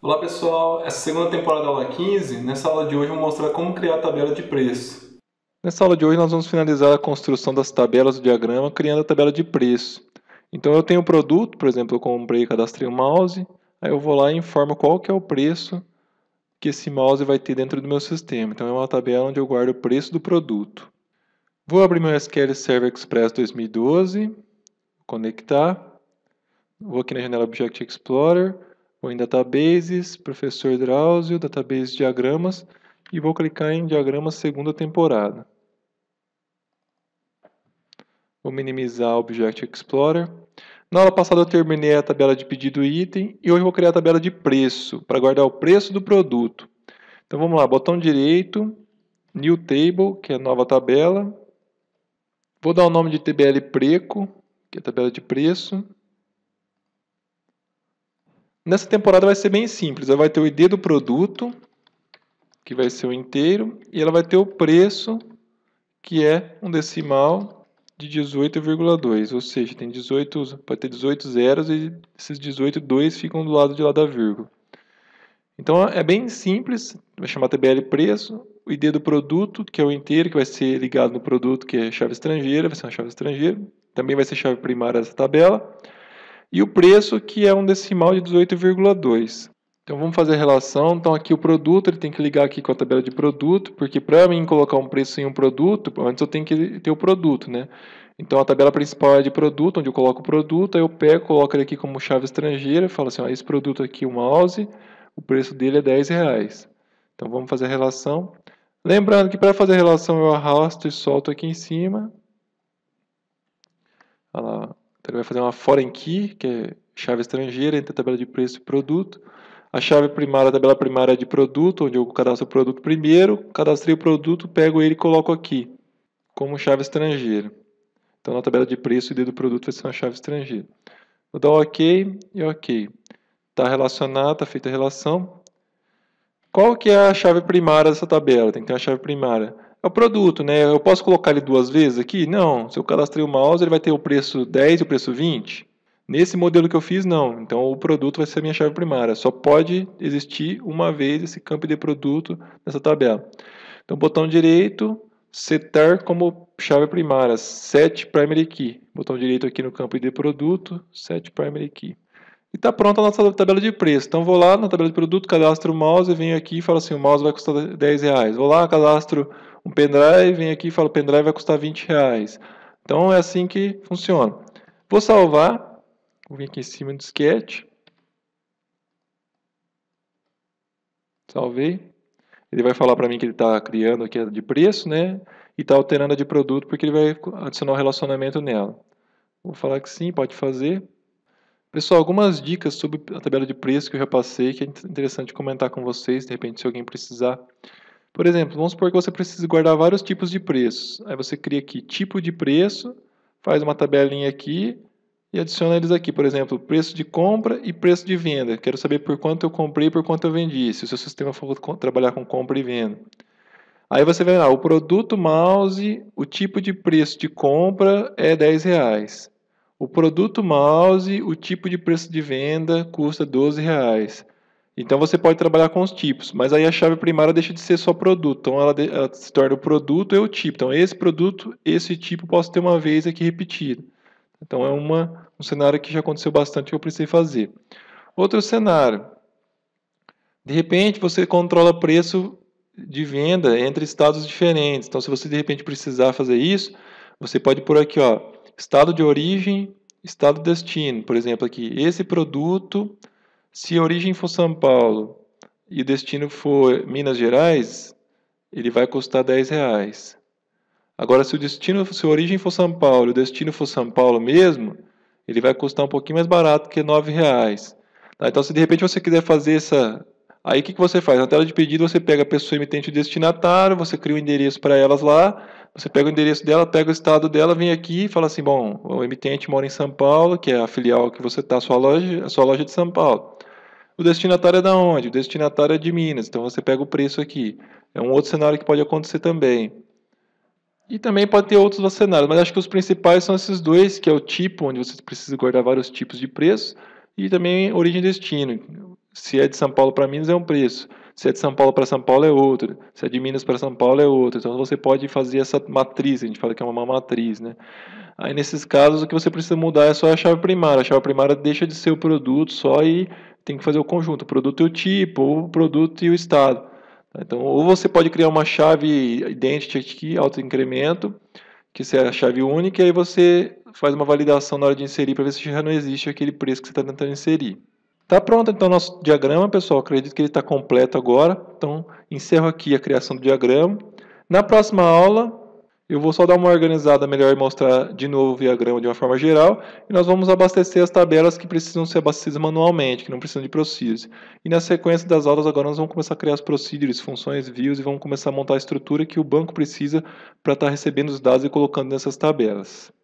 Olá pessoal, essa segunda temporada da aula 15, nessa aula de hoje eu vou mostrar como criar a tabela de preço. Nessa aula de hoje nós vamos finalizar a construção das tabelas do diagrama criando a tabela de preço. Então eu tenho um produto, por exemplo, eu comprei e cadastrei um mouse, aí eu vou lá e informo qual que é o preço que esse mouse vai ter dentro do meu sistema. Então é uma tabela onde eu guardo o preço do produto. Vou abrir meu SQL Server Express 2012, conectar, vou aqui na janela Object Explorer, Vou em Databases, Professor Drauzio, Database Diagramas e vou clicar em diagramas Segunda Temporada. Vou minimizar o Object Explorer. Na aula passada eu terminei a tabela de pedido item e hoje vou criar a tabela de preço para guardar o preço do produto. Então vamos lá, botão direito, New Table, que é nova tabela. Vou dar o nome de TBL Preco, que é a tabela de preço. Nessa temporada vai ser bem simples. Ela vai ter o ID do produto, que vai ser o inteiro, e ela vai ter o preço, que é um decimal de 18,2. Ou seja, tem 18, pode ter 18 zeros e esses 18 2 ficam do lado de lá da vírgula. Então é bem simples, vai chamar TBL preço, o ID do produto, que é o inteiro, que vai ser ligado no produto, que é chave estrangeira, vai ser uma chave estrangeira, também vai ser chave primária dessa tabela e o preço que é um decimal de 18,2. Então vamos fazer a relação. Então aqui o produto, ele tem que ligar aqui com a tabela de produto, porque para mim colocar um preço em um produto, antes eu tenho que ter o produto, né? Então a tabela principal é de produto, onde eu coloco o produto, aí eu pego, coloco ele aqui como chave estrangeira, falo assim, ó, esse produto aqui, o mouse, o preço dele é 10 reais. Então vamos fazer a relação. Lembrando que para fazer a relação eu arrasto e solto aqui em cima. Olha lá, então, ele vai fazer uma foreign key, que é chave estrangeira, entre a tabela de preço e produto. A chave primária, a tabela primária é de produto, onde eu cadastro o produto primeiro, cadastrei o produto, pego ele e coloco aqui, como chave estrangeira. Então, na tabela de preço, o dedo do produto vai ser uma chave estrangeira. Vou dar OK e OK. Está relacionado, está feita a relação. Qual que é a chave primária dessa tabela? Tem que ter uma chave primária é o produto, né? Eu posso colocar ele duas vezes aqui? Não. Se eu cadastrei o mouse, ele vai ter o preço 10 e o preço 20. Nesse modelo que eu fiz, não. Então o produto vai ser a minha chave primária. Só pode existir uma vez esse campo de produto nessa tabela. Então botão direito, setar como chave primária, set primary key. Botão direito aqui no campo de produto, set primary key. E está pronta a nossa tabela de preço. Então vou lá na tabela de produto, cadastro o mouse, venho aqui e falo assim, o mouse vai custar 10 reais. Vou lá, cadastro um pendrive, vem aqui e fala, o pendrive vai custar 20 reais. Então é assim que funciona. Vou salvar, vou vir aqui em cima do disquete. Salvei. Ele vai falar para mim que ele está criando aqui de preço, né? E está alterando a de produto porque ele vai adicionar um relacionamento nela. Vou falar que sim, pode fazer. Pessoal, algumas dicas sobre a tabela de preço que eu já passei que é interessante comentar com vocês, de repente se alguém precisar. Por exemplo, vamos supor que você precisa guardar vários tipos de preços. Aí você cria aqui tipo de preço, faz uma tabelinha aqui e adiciona eles aqui. Por exemplo, preço de compra e preço de venda. Quero saber por quanto eu comprei e por quanto eu vendi, se o seu sistema for trabalhar com compra e venda. Aí você vai lá, o produto mouse, o tipo de preço de compra é 10 reais. O produto mouse, o tipo de preço de venda custa 12 reais. Então você pode trabalhar com os tipos, mas aí a chave primária deixa de ser só produto. Então ela, ela se torna o produto e o tipo. Então esse produto, esse tipo posso ter uma vez aqui repetido. Então é uma, um cenário que já aconteceu bastante que eu precisei fazer. Outro cenário. De repente você controla preço de venda entre estados diferentes. Então se você de repente precisar fazer isso, você pode por aqui, ó, estado de origem, estado de destino, por exemplo aqui, esse produto se a origem for São Paulo e o destino for Minas Gerais, ele vai custar 10 reais. Agora, se o destino, se a origem for São Paulo e o destino for São Paulo mesmo, ele vai custar um pouquinho mais barato que 9 reais. Tá? Então, se de repente você quiser fazer essa... Aí, o que, que você faz? Na tela de pedido, você pega a pessoa emitente e destinatário, você cria o um endereço para elas lá, você pega o endereço dela, pega o estado dela, vem aqui e fala assim, bom, o emitente mora em São Paulo, que é a filial que você está, a sua loja, a sua loja é de São Paulo. O destinatário é da onde? O destinatário é de Minas. Então você pega o preço aqui. É um outro cenário que pode acontecer também. E também pode ter outros cenários, mas acho que os principais são esses dois, que é o tipo, onde você precisa guardar vários tipos de preço, e também origem e destino. Se é de São Paulo para Minas é um preço, se é de São Paulo para São Paulo é outro, se é de Minas para São Paulo é outro. Então você pode fazer essa matriz, a gente fala que é uma matriz, né? Aí nesses casos o que você precisa mudar é só a chave primária. A chave primária deixa de ser o produto só e tem que fazer o conjunto, o produto e o tipo, ou o produto e o estado. Então, ou você pode criar uma chave identity aqui, autoincremento, que será a chave única, e aí você faz uma validação na hora de inserir para ver se já não existe aquele preço que você está tentando inserir. Está pronto então o nosso diagrama, pessoal. Acredito que ele está completo agora. Então, encerro aqui a criação do diagrama. Na próxima aula, eu vou só dar uma organizada melhor e mostrar de novo o viagrama de uma forma geral. E nós vamos abastecer as tabelas que precisam ser abastecidas manualmente, que não precisam de procedures. E na sequência das aulas agora nós vamos começar a criar as procedures, funções, views e vamos começar a montar a estrutura que o banco precisa para estar tá recebendo os dados e colocando nessas tabelas.